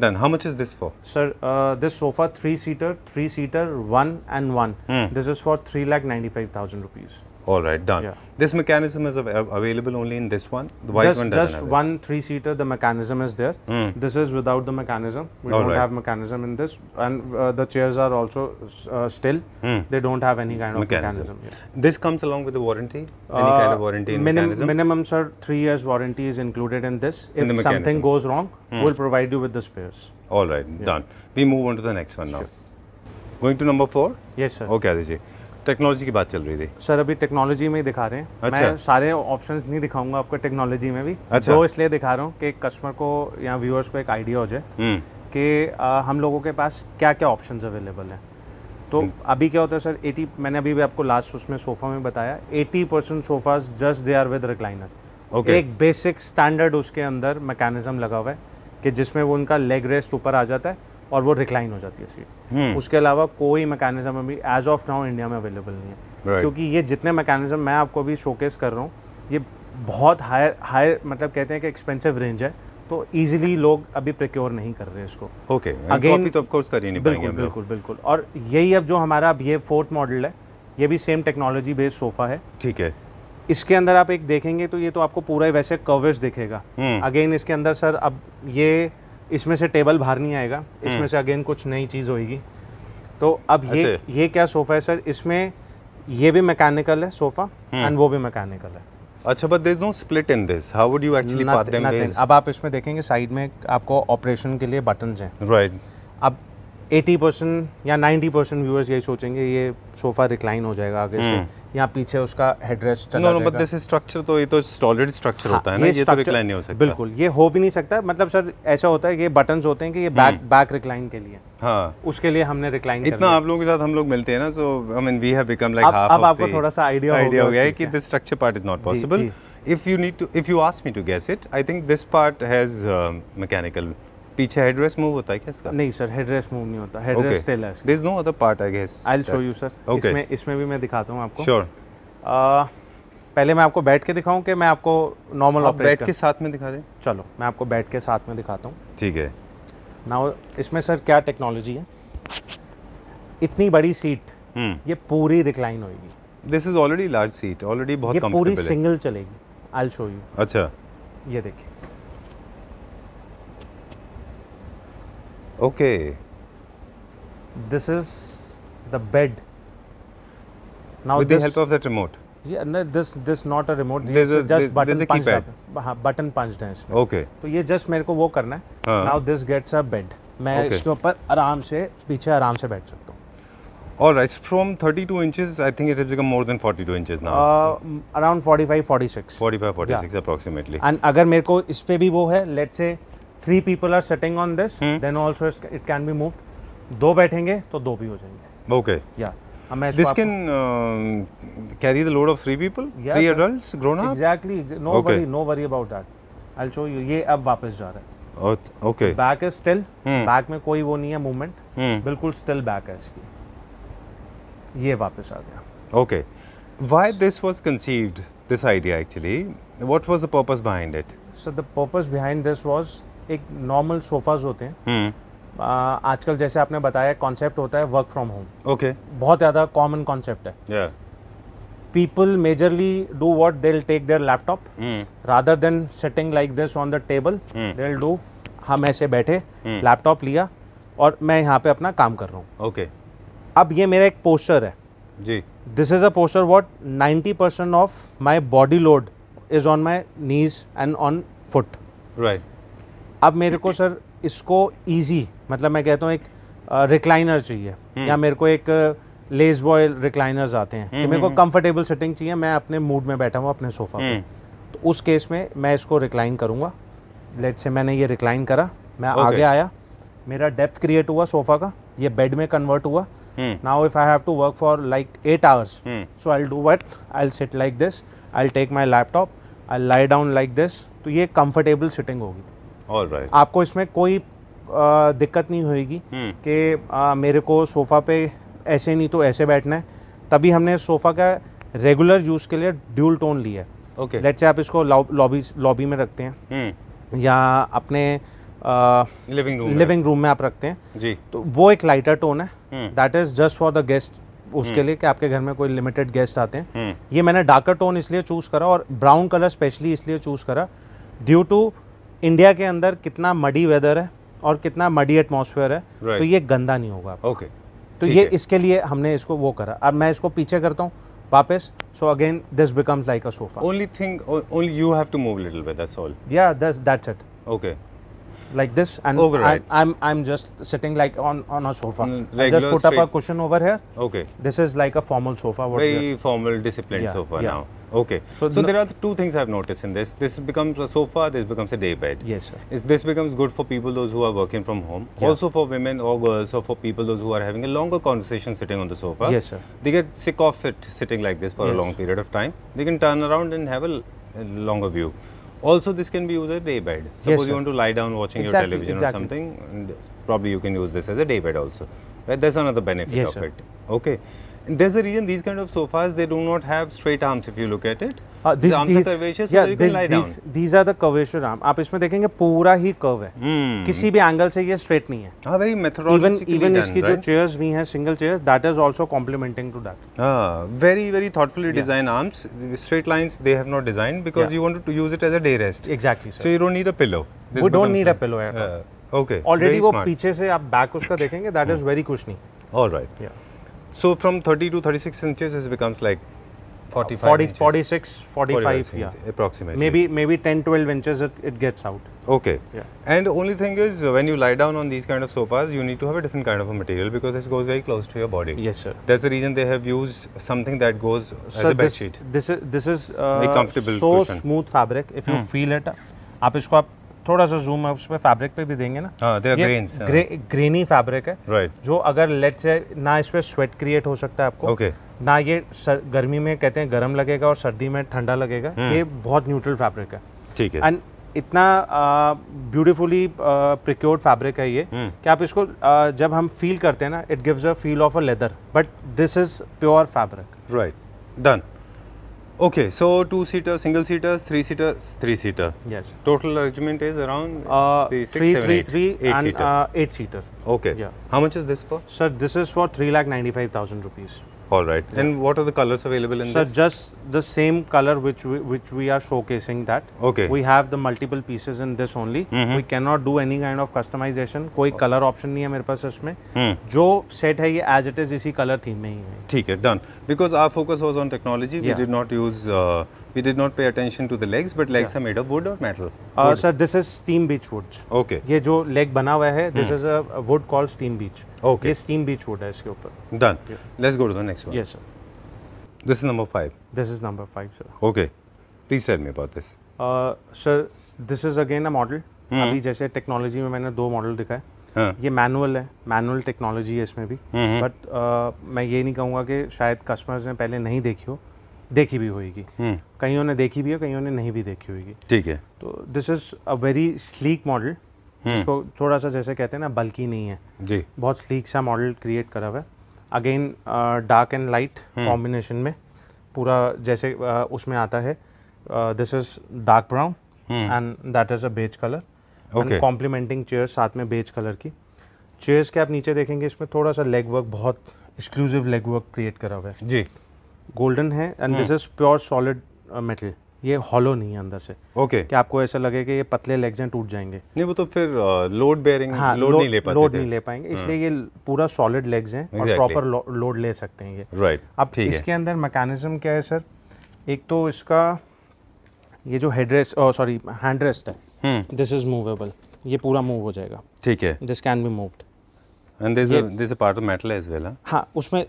Done. How much is this for? Sir, uh, this sofa three-seater, three-seater, one and one. Mm. This is for three lakh ninety-five thousand rupees. All right, done. Yeah. This mechanism is av available only in this one. The white just, one doesn't. Just have one three-seater. The mechanism is there. Mm. This is without the mechanism. We All don't right. have mechanism in this, and uh, the chairs are also uh, still. Mm. They don't have any kind of mechanism. mechanism. Yeah. This comes along with the warranty. Any uh, kind of warranty minim mechanism? Minimum, sir, three years warranty is included in this. If in something goes wrong, mm. we'll provide you with the spares. All right, yeah. done. We move on to the next one now. Sure. Going to number four. Yes, sir. Okay, Adiji. Technology की बात चल रही थी sir अभी technology में ही दिखा रहे हैं अच्छा? मैं सारे ऑप्शंस नहीं दिखाऊंगा आपको टेक्नोलॉजी में भी अच्छा? दो इसलिए दिखा रहा हूँ कि कस्टमर को या व्यूअर्स को एक आइडिया हो जाए हम्म। कि हम लोगों के पास क्या क्या ऑप्शन अवेलेबल हैं तो हम्म। अभी क्या होता है सर एटी मैंने अभी भी आपको लास्ट उसमें सोफ़ा में बताया eighty percent sofas just they are with recliner okay एक बेसिक स्टैंडर्ड उसके अंदर मैकेनिज्म लगा हुआ है कि जिसमें वो उनका लेग रेस्ट ऊपर आ जाता है और वो रिक्लाइन हो जाती है सीट हम्म। उसके अलावा कोई मैकेनिज्म अभी एज ऑफ नाउ इंडिया में अवेलेबल नहीं है right. क्योंकि ये जितने मैकेनिज्म मैं आपको अभी शोकेस कर रहा हूँ ये बहुत हायर हायर मतलब कहते हैं कि एक्सपेंसिव रेंज है तो इजीली लोग अभी प्रिक्योर नहीं कर रहे इसको ओके अगेन तो ऑफ कोर्स कर ही नहीं बिल्कुल पाएंगे बिल्कुल बिल्कुल और यही अब जो हमारा अब ये फोर्थ मॉडल है ये भी सेम टेक्नोलॉजी बेस्ड सोफा है ठीक है इसके अंदर आप एक देखेंगे तो ये तो आपको पूरा ही वैसे कवर्स दिखेगा अगेन हम्म। इसके अंदर सर अब ये इसमें से टेबल बाहर नहीं आएगा हम्म। इसमें से अगेन कुछ नई चीज़ होगी तो अब ये अच्छा। ये क्या सोफ़ा है सर इसमें ये भी मैकेनिकल है सोफ़ा एंड हम्म। वो भी मैकेनिकल है अच्छा but there is no split in this how would you actually part them अब आप इसमें देखेंगे साइड में आपको ऑपरेशन के लिए बटन्स हैं राइट right. अब एटी परसेंट या नाइन्टी परसेंट व्यूअर्स यही सोचेंगे ये सोफा रिक्लाइन हो जाएगा आगे से हम्म। या पीछे उसका headrest no no but this structure तो ये तो सॉलिड स्ट्रक्चर हाँ, होता है ना ये, तो रिक्लाइन नहीं हो सकता बिल्कुल ये हो भी नहीं सकता मतलब सर ऐसा होता है कि ये बटन्स होते हैं कि ये बैक बैक रिक्लाइन के लिए हाँ उसके लिए हमने रिक्लाइन इतना आप लोगों के साथ हम लोग मिलते हैं ना so I mean we have become like half अब आपको थोड़ा सा आइडिया आइडिया हो गया है कि this structure part is not possible if you need to if you ask me to guess it I think this part has mechanical पीछे headrest move होता है क्या इसका नहीं सर हेडरेस्ट मूव नहीं होता हेडरेस्ट स्टिल है this no other part I guess I will show you sir इसमें इसमें भी मैं दिखाता हूं आपको श्योर sure. पहले मैं आपको बैठ के दिखाऊं कि मैं आपको नॉर्मल ऑपरेट बैठ के साथ में दिखा दें चलो मैं आपको बैठ के साथ में दिखाता हूं ठीक है नाउ इसमें सर क्या टेक्नोलॉजी है इतनी बड़ी सीट हम्म। ये पूरी रिक्लाइन होगी this is already large seat already बहुत कंफर्टेबल है ये पूरी सिंगल चलेगी आई विल शो यू अच्छा ये देखिए Okay. This is the bed. Now with the help of that remote. Yeah, no, this this not a remote. This is just button punched है हाँ बटन पंच्ड है इसमें ओके तो ये जस्ट मेरे को वो करना है now this gets a bed मैं okay. इसके ऊपर आराम से पीछे आराम से बैठ सकता हूँ All right, from 32 inches, I think it has become more than 42 inches now. Uh, around 45, 46. 45, 46 yeah. approximately. And अगर मेरे को इस पे भी वो है, let's say three people are setting on this then also it can be moved दो बैठेंगे तो दो भी हो जाएंगे ओके या this can uh, carry the load of three people yeah, three sir. adults grown up exactly no okay. worry no worry about that i'll show you ye ab wapas ja raha hai okay back is still hmm. back mein koi wo nahi hai movement hmm. bilkul still back hai iski ye wapas aa gaya okay why this was conceived this idea actually what was the purpose behind it so the purpose behind this was एक normal sofas होते हैं हम्म। आजकल जैसे आपने बताया concept होता है work from home okay बहुत ज़्यादा कॉमन कॉन्सेप्ट है people majorly do what they take their laptop rather than setting like this on the table they do हम ऐसे बैठे लैपटॉप हम्म। लैपटॉप लिया और मैं यहाँ पे अपना काम कर रहा हूँ ओके okay. अब ये मेरा एक पोस्टर है जी this is a poster what ninety percent of my body load is on my knees and on foot right अब मेरे को सर इसको ईजी मतलब मैं कहता हूँ एक रिक्लाइनर चाहिए हम्म। या मेरे को एक लेस बॉय रिक्लाइनर्स आते हैं कि हम्म, मेरे को कंफर्टेबल हम्म, सेटिंग चाहिए मैं अपने मूड में बैठा हुआ अपने सोफा पे तो उस केस में मैं इसको रिक्लाइन करूँगा लेट से मैंने ये रिक्लाइन करा मैं okay. आगे आया मेरा डेप्थ क्रिएट हुआ सोफा का ये बेड में कन्वर्ट हुआ now if I have to work for like eight hours so I do what I sit like this I take my laptop I lie down like this तो ये comfortable sitting होगी right. आपको इसमें कोई आ, दिक्कत नहीं होगी हम्म। कि मेरे को सोफ़ा पे ऐसे नहीं तो ऐसे बैठना है तभी हमने सोफ़ा का रेगुलर यूज़ के लिए ड्यूल टोन लिया है ओके लेट से आप इसको लॉबी लॉबी में रखते हैं हम्म। या अपने लिविंग रूम लिविंग रूम में आप रखते हैं जी तो वो एक लाइटर टोन है that is just for the guest उसके लिए कि आपके घर में कोई लिमिटेड गेस्ट आते हैं हम्म। ये मैंने डार्कर टोन इसलिए चूज़ करा और ब्राउन कलर स्पेशली इसलिए चूज़ करा ड्यू टू इंडिया के अंदर कितना मडी वेदर है और कितना मडी एटमोसफेयर है तो right. तो ये गंदा नहीं होगा ओके okay. तो ये है. इसके लिए हमने इसको वो करा अब मैं इसको पीछे करता हूँ वापस so again this becomes like a sofa only thing only you have to move little bit that's all yeah that's that's it okay like this and I am I am just sitting like on on a sofa I just put up a cushion over here okay this is like a formal sofa what very formal discipline sofa now Okay. So, so there are two things I've noticed in this. This becomes a sofa, this becomes a day bed. Yes, sir. this becomes good for people those who are working from home. Yeah. Also for women or girls or for people those who are having a longer conversation sitting on the sofa. Yes, sir. They get sick of it sitting like this for yes. a long period of time. They can turn around and have a, a longer view. Also, this can be used as a day bed. Suppose yes, you want to lie down watching exactly, your television exactly. or something, probably you can use this as a day bed also. Right? That's another benefit yes, of sir. it. Okay there's a reason these kind of sofas, they do not have straight arms if you look at it. Uh, these, are you these, are the curvature arm. आप इसमें देखेंगे पूरा ही curve है hmm. किसी भी angle से ये straight नहीं है हाँ वेरी मेथोडोलॉजिकली इवन इसकी right? जो चेयर्स भी हैं single chair that is also complementing to very very thoughtfully design arms straight lines they have not designed because you wanted to use it as a day rest exactly so you don't need a pillow don't need a pillow okay So from 30 to 36 inches, this becomes like 45 40, inches. 46, 45, 45 yeah. Inches, approximately. Maybe maybe 10, 12 inches it, it gets out. Okay. Yeah. And only thing is when you lie down on these kind of sofas, you need to have a different kind of a material because this goes very close to your body. Yes, sir. That's the reason they have used something that goes as a bed this, sheet. This is this is uh, very comfortable so cushion. smooth fabric. If you hmm. feel it, uh, आप इसको थोड़ा सा zoom आप उसमें fabric पे भी देंगे ना हाँ, ग्रेन्स, ग्रे, ग्रेनी फैब्रिक है right. जो अगर लेट से ना इस पर स्वेट क्रिएट हो सकता है आपको okay. ना ये सर, गर्मी में कहते हैं गर्म लगेगा और सर्दी में ठंडा लगेगा hmm. ये बहुत न्यूट्रल फैब्रिक है ठीक है एंड इतना ब्यूटीफुली प्रिक्योर्ड फैब्रिक है ये hmm. कि आप इसको आ, जब हम फील करते हैं ना it gives a feel of a leather but this is pure fabric right done Okay, so two-seater, single-seaters, three-seaters, three-seater. Yes. Total arrangement is around uh, three, six, three, seven, three, and eight-seater. Uh, eight-seater. Okay. Yeah. How much is this for? Sir, this is for three lakh ninety-five thousand rupees. All right. Yeah. And what are the colors available in so this? just the same color which we, which we are showcasing that. Okay. We have the multiple pieces in this only. Mm -hmm. We cannot do any kind of customization. कोई uh. color option नहीं है मेरे पास इसमें. Hmm. जो set है ये as it is इसी color theme में ही है. ठीक है done. Because our focus was on technology. Yeah. We did not use uh, We did not pay attention to the legs, but legs yeah. are made of wood or metal. Uh, wood. sir, this is steam beech wood. Okay. ye jo leg bana hua hai this hmm. is a a wood called steam beech. Okay. ye steam beech wood hai iske upar Done. Yeah. Let's go to the next one. Yes, sir. This is number 5 This is number 5 sir. Okay. Please tell me about this. Uh, sir, this is again a model. Hmm. अभी जैसे technology में मैंने दो model दिखाए हाँ. ये manual है manual technology है इसमें भी बट uh, मैं ये नहीं कहूँगा कि शायद कस्टमर्स ने पहले नहीं देखी हो देखी भी होगी हम्म। कईयों ने देखी भी है कईयों ने नहीं भी देखी होगी ठीक है तो this is a very sleek model जिसको थोड़ा सा जैसे कहते हैं ना बल्कि नहीं है जी बहुत स्लीक सा मॉडल क्रिएट करा हुआ है again dark and light combination में पूरा जैसे uh, उसमें आता है this is dark brown and that is a beige colour complementing chair साथ में बेज कलर की चेयर्स के आप नीचे देखेंगे इसमें थोड़ा सा लेग वर्क बहुत एक्सक्लूसिव लेग वर्क क्रिएट करा हुआ है जी गोल्डन है and this hmm. Is pure solid metal ये हॉलो नहीं है अंदर से ओके okay. आपको ऐसा लगे कि ये पतले लेग्स हैं टूट जाएंगे नहीं वो तो फिर लोड बेयरिंग हाँ, लोड नहीं ले पाते लोड नहीं ले पाएंगे हम्म। इसलिए ये पूरा सॉलिड लेग्स हैं exactly. और प्रॉपर लोड ले सकते हैं ये राइट right. अब ठीक इसके है. अंदर मैकेनिज्म क्या है सर एक तो इसका ये जो हेडरेस्ट सॉरी हैंड रेस्ट है दिस इज मूवेबल ये पूरा मूव हो जाएगा ठीक है this can be moved and this is this part of metal as well हां उसमें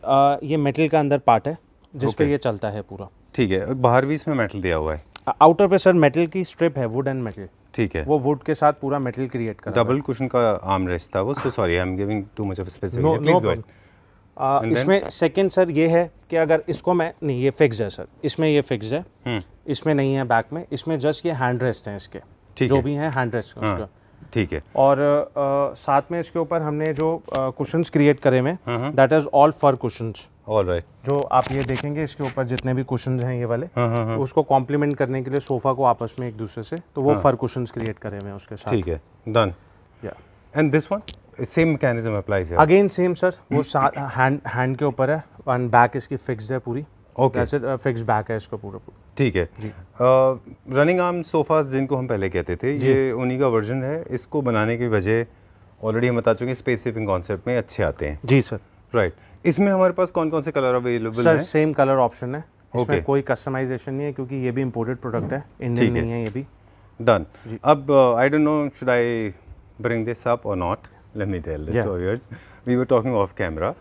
ये मेटल का अंदर पार्ट है जिस okay. पे ये चलता है पूरा ठीक है बाहर भी इसमें मेटल दिया हुआ है आउटर पे सर मेटल की स्ट्रिप है वुड एंड मेटल ठीक है वो वुड के साथ पूरा मेटल क्रिएट कर डबल कुशन का आम रेस्ट था वो so sorry I am giving too much of specific please go ahead इसमें सेकंड सर ये है कि अगर इसको मैं नहीं ये फिक्स है सर इसमें ये फिक्स है हम्म। इसमें नहीं है बैक में इसमें जस्ट ये हैंड रेस्ट हैं इसके ठीक जो है. भी हैं हैंड रेस्ट हाँ, उसका ठीक है और आ, साथ में इसके ऊपर हमने जो कुशंस क्रिएट करे हुए that is all for cushions all right right. जो आप ये देखेंगे इसके ऊपर जितने भी क्वेश्चन हैं ये वाले हाँ हाँ हाँ. उसको कॉम्प्लीमेंट करने के लिए सोफा को आपस में एक दूसरे से तो वो हाँ. फर क्वेश्चन क्रिएट करे हुए उसके साथ ठीक है done and this one same mechanism applies है अगेन सेम सर वो हैंड हैंड के ऊपर है एंड बैक इसकी फिक्स्ड है पूरी ओके फिक्स बैक है इसका पूरा पूरा ठीक है जी रनिंग आर्म सोफा जिनको हम पहले कहते थे ये उन्हीं का वर्जन है इसको बनाने की वजह ऑलरेडी हम बता चुके हैं स्पेसिफिक कॉन्सेप्ट में अच्छे आते हैं जी सर राइट right. इसमें हमारे पास कौन कौन से कलर अवेलेबल हैं? सर सेम कलर ऑप्शन है इसमें कोई कस्टमाइजेशन नहीं है क्योंकि ये भी इम्पोर्टेड प्रोडक्ट है इंडियन नहीं है ये भी डन अब I don't know should I bring this up or not let me tell this to yours we were talking off camera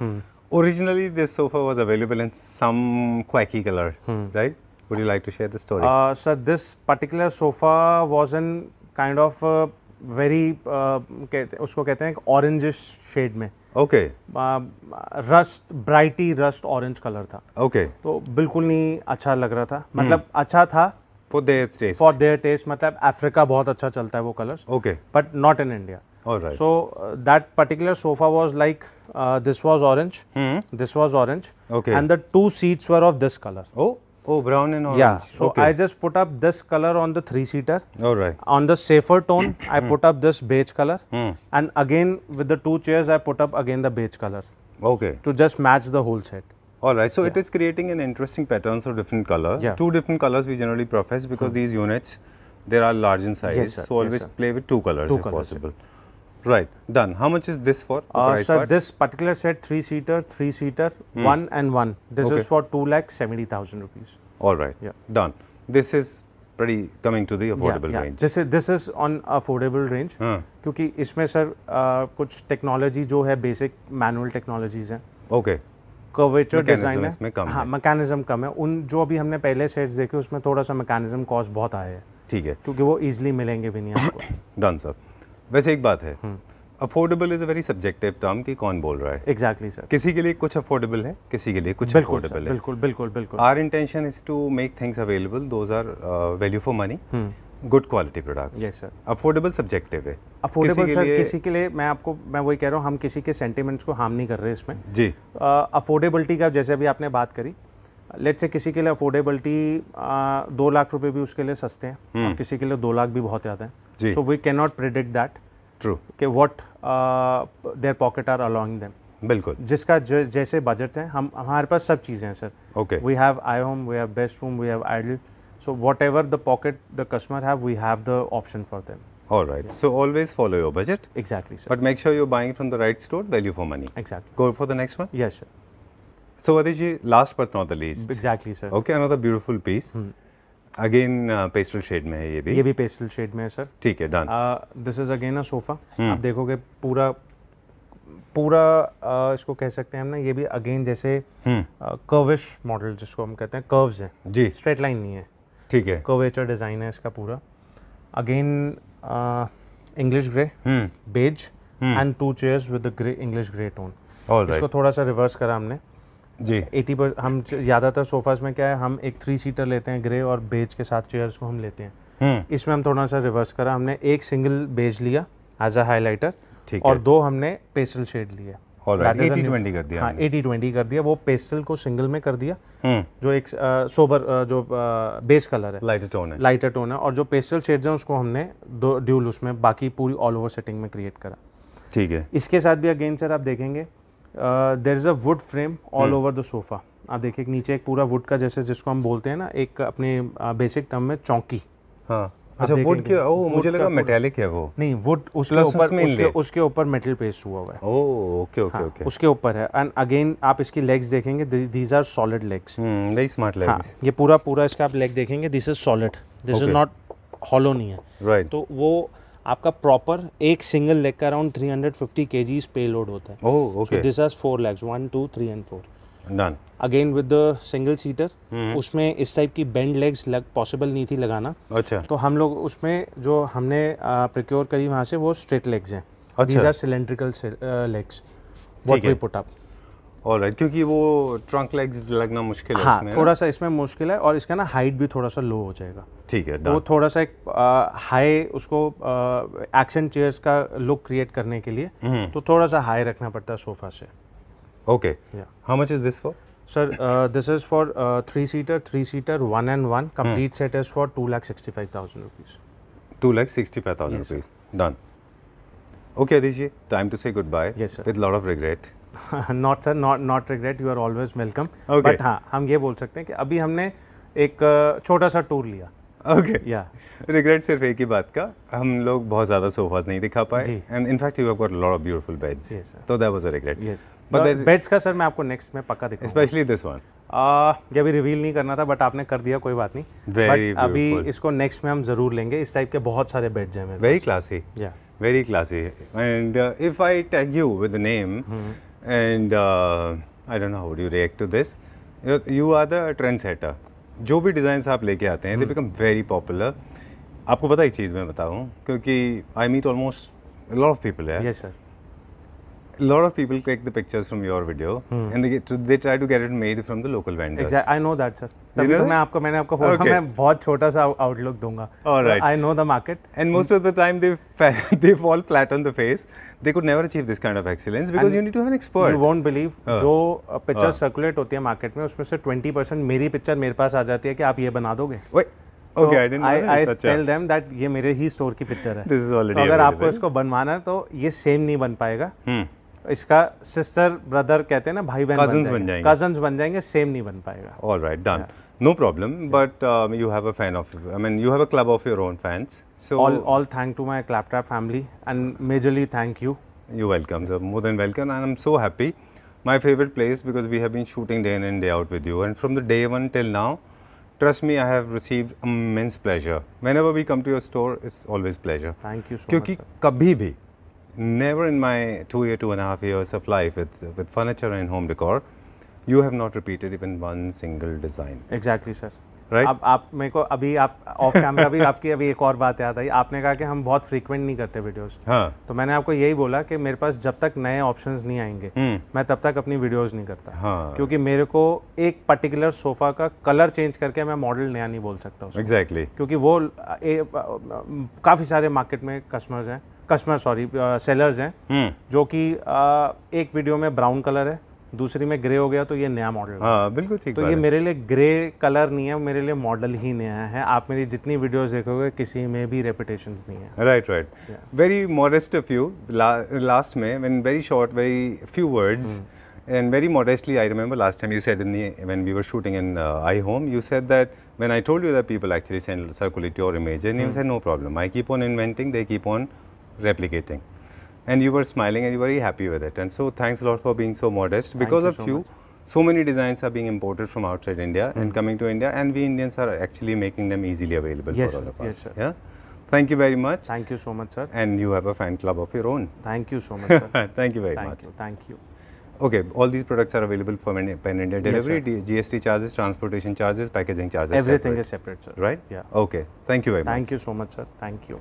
originally this sofa was available in some क्वैकी colour right would you like to share the story sir this particular sofa was in kind of very उसको कहते हैं orangish shade में okay rust brighty rust orange colour था okay okay. तो बिल्कुल नहीं अच्छा लग रहा था हम्म। मतलब hmm. अच्छा था for their taste for their taste मतलब अफ्रीका बहुत अच्छा चलता है वो colours okay but not in India so that particular sofa was like this was orange this was orange okay and the two seats were of this colour oh Oh, brown and orange. Yeah. So okay. I just put up this color on the three seater. All right. On the safer tone, I put up this beige color. Mm. And again, with the two chairs, I put up again the beige color. Okay. To just match the whole set. All right. So yeah. it is creating an interesting patterns of different colors. Yeah. Two different colors we generally profess because mm. these units, they are large in size. Yes, so always yes, play with two colors two if colors, possible. Sir. Right, done. How much is this for? Uh, sir, part? this particular set, three seater, three seater, mm. one and one. This okay. is for two lakh seventy thousand rupees. All right, yeah, done. This is pretty coming to the affordable yeah, yeah. range. This is this is on affordable range. Hmm. क्योंकि इसमें sir uh, कुछ technology जो है basic manual technologies हैं. Okay. Curvature design है कम हाँ mechanism कम है उन जो अभी हमने पहले सेट्स देखे उसमें थोड़ा सा मैकेनिज्म कॉस्ट बहुत आया है ठीक है क्योंकि वो इजीली मिलेंगे भी नहीं आपको डन सर वैसे एक बात है affordable is a very subjective term कि कौन बोल रहा है एग्जैक्टली exactly, सर किसी के लिए कुछ अफोर्डेबल है किसी के लिए कुछ अफोर्डेबल है बिल्कुल बिल्कुल बिल्कुल our intention is to make things available those are value for money good quality products yes sir affordable subjective है अफोर्डेबल सर किसी के लिए मैं आपको मैं वही कह रहा हूँ हम किसी के सेंटिमेंट्स को हार्म नहीं कर रहे इसमें जी अफोर्डेबिलिटी uh, का जैसे अभी आपने बात करी लेट से किसी के लिए अफोर्डेबिलिटी uh, दो लाख रुपए भी उसके लिए सस्ते हैं हम्म। और किसी के लिए दो लाख भी बहुत ज़्यादा है so we cannot predict that true कि what their pocket are allowing them बिल्कुल जिसका ज, जैसे बजट है हम हमारे पास सब चीज़ें हैं sir okay we have I home we have best room we have idle so whatever the pocket the customer have we have the option for them All right. Yeah. So always follow your budget. Exactly, sir. But make sure you're buying from the right store, value for money. Exactly. Go for the next one. Yes, sir. So Adish, last but not the least. Exactly, sir. Okay, another beautiful piece. Hmm. Again pastel shade में है ये भी ये भी pastel shade में है sir ठीक है done this is again a sofa आप देखोगे पूरा पूरा uh, इसको कह सकते हैं हम ना ये भी अगेन जैसे कर्विश hmm. uh, मॉडल जिसको हम कहते हैं कर्व्स है जी स्ट्रेट लाइन नहीं है ठीक है कर्वेचर डिज़ाइन है इसका पूरा again English grey beige and two chairs with grey English grey tone इसको थोड़ा सा रिवर्स करा हमने जी एटी पर हम ज़्यादातर सोफाज में क्या है हम एक थ्री सीटर लेते हैं ग्रे और बेज के साथ चेयर्स को हम लेते हैं हम्म। इसमें हम थोड़ा सा रिवर्स करा हमने एक सिंगल बेज लिया एज अ हाईलाइटर और दो हमने पेस्टल शेड लिए एटी कर दिया एटी हाँ, ट्वेंटी कर दिया वो पेस्टल को सिंगल में कर दिया हम्म। जो एक सोबर जो बेस कलर है लाइटर टोन है लाइटर टोन है और जो पेस्टल शेड्स हैं उसको हमने दो ड्यूल उसमें बाकी पूरी ऑल ओवर सेटिंग में क्रिएट करा ठीक है इसके साथ भी अगेन सर आप देखेंगे there is a wood frame all over the sofa आप देखिए नीचे एक पूरा वुड का जैसे जिसको हम बोलते हैं ना एक अपने बेसिक uh, टर्म में चौकी हाँ। अच्छा वुड के ओ मुझे लगा मेटालिक है वो नहीं वुड उसके ऊपर उसके उसके ऊपर मेटल पेस्ट हुआ हुआ है ओ ओके ओके ओके उसके ऊपर है एंड अगेन आप इसकी लेग्स देखेंगे these are solid legs very smart legs ये पूरा पूरा इसका आप लेग देखेंगे this is solid this is not hollow नहीं है राइट तो वो आपका प्रॉपर एक सिंगल लेग का around 350 hundred fifty kgs पे लोड होता है oh okay this has four legs one two three and four done again with the single seater उसमें इस टाइप की बेंड लेग्स लग पॉसिबल नहीं थी लगाना अच्छा तो हम लोग उसमें जो हमने प्रिक्योर करी वहाँ से वो स्ट्रेट लेग्स हैं these are cylindrical legs what we put up और right, क्योंकि वो ट्रंक लेग्स लगना मुश्किल है हाँ थोड़ा सा इसमें मुश्किल है और इसका ना हाइट भी थोड़ा सा लो हो जाएगा ठीक है तो वो थोड़ा सा एक हाई उसको एक्शन चेयर्स का लुक क्रिएट करने के लिए हम्म। तो थोड़ा सा हाई रखना पड़ता है सोफा से okay how much is this for sir this is for three seater three seater one and one complete set is for two lakh sixty five thousand rupees two lakh sixty five thousand rupees done okay दीजिए time to say goodbye with lot of regret not sir not not regret you are always welcome but हाँ हम ये बोल सकते हैं कि अभी हमने एक छोटा सा टूर लिया ओके या रिग्रेट सिर्फ एक ही बात का हम लोग बहुत ज़्यादा सोफाज नहीं दिखा पाए and in fact you have got lot of beautiful beds तो that was a regret yes but beds का सर मैं आपको नेक्स्ट में पक्का दिखाऊंगा स्पेशली दिस वन ये अभी रिवील नहीं करना था बट आपने कर दिया कोई बात नहीं बट अभी इसको नेक्स्ट में हम जरूर लेंगे इस टाइप के बहुत सारे बेड्स हैं मेरे very classy yeah very classy and if I tag you with name and I don't know how do react to this you are the trendsetter जो भी डिज़ाइंस आप लेके आते हैं दे बिकम वेरी पॉपुलर आपको पता एक चीज़ मैं बताऊँ क्योंकि I meet almost lot of people है yes sir a lot of people take the pictures from your video hmm. and they get to, they try to get it made from the local vendors. Exactly, I know that sir. तभी तो मैं आपको मैंने आपको phone okay. मैं बहुत छोटा सा आउटलुक दूंगा. All right. I know the market. And most of the time they they fall flat on the face. They could never achieve this kind of excellence because and you need to have an expert. You won't believe uh, जो picture circulate होती है market में उसमें से 20% मेरी picture मेरे पास आ जाती है कि आप ये बना दोगे. Wait. Okay I didn't I I tell them that ये मेरे ही स्टोर की पिक्चर है दिस इज ऑलरेडी अगर आपको इसको बनवाना है तो ये सेम नहीं बन पाएगा इसका सिस्टर ब्रदर कहते हैं ना भाई बहन कजन बन जाएंगे कजन बन जाएंगे सेम नहीं बन पाएगा all right done no problem but you have a fan of I mean you have a club of your own fans so all all thank to my क्लैपटॉप family and majorly thank you you welcome sir more than welcome I am so happy my favourite place because we have been shooting day in and day out with you and from the day one till now trust me I have receive immense pleasure when we come to your store it's always pleasure thank you क्योंकि कभी भी never in my two year, two and a half years of life with, with furniture and home decor, you have not repeated even one single design. Exactly, sir. Right? अब आप मेरे को अभी आप of camera भी आपकी अभी एक और बात याद आई आपने कहा कि हम बहुत फ्रीक्वेंट नहीं करते वीडियोस हाँ. तो मैंने आपको यही बोला कि मेरे पास जब तक नए ऑप्शंस नहीं आएंगे हम्म। मैं तब तक अपनी वीडियोस नहीं करता हाँ. क्योंकि मेरे को एक पर्टिकुलर सोफ़ा का कलर चेंज करके मैं मॉडल नया नहीं बोल सकता एग्जैक्टली exactly. क्योंकि वो काफ़ी सारे मार्केट में कस्टमर्स हैं कस्टमर सॉरी सेलर्स हैं जो कि एक वीडियो में ब्राउन कलर है दूसरी में ग्रे हो गया तो ये नया मॉडल हाँ बिल्कुल ठीक तो ये मेरे लिए ग्रे कलर नहीं है मेरे लिए मॉडल ही नया है आप मेरी जितनी वीडियोस देखोगे किसी में भी रेपुटेशन नहीं है right right very modest of you last में one very short very few words And very modestly, I remember last time you said in the when we were shooting in uh, iHome, you said that when I told you that people actually send circulate your image, and mm. you said no problem. I keep on inventing, they keep on replicating. And you were smiling and you were very happy with it. And so thanks a lot for being so modest. Thank because you of so you, much. so many designs are being imported from outside India mm. and hmm. coming to India and we Indians are actually making them easily available yes, for all of us. Yes, sir. Yeah? Thank you very much. Thank you so much, sir. And you have a fan club of your own. Thank you so much, sir. thank you very thank much. You, thank you. Okay, all these products are available for Pan India delivery, yes, GST charges, transportation charges, packaging charges. Everything separate. is separate, sir. Right? Yeah. Okay. Thank you very thank much. Thank you so much, sir. Thank you.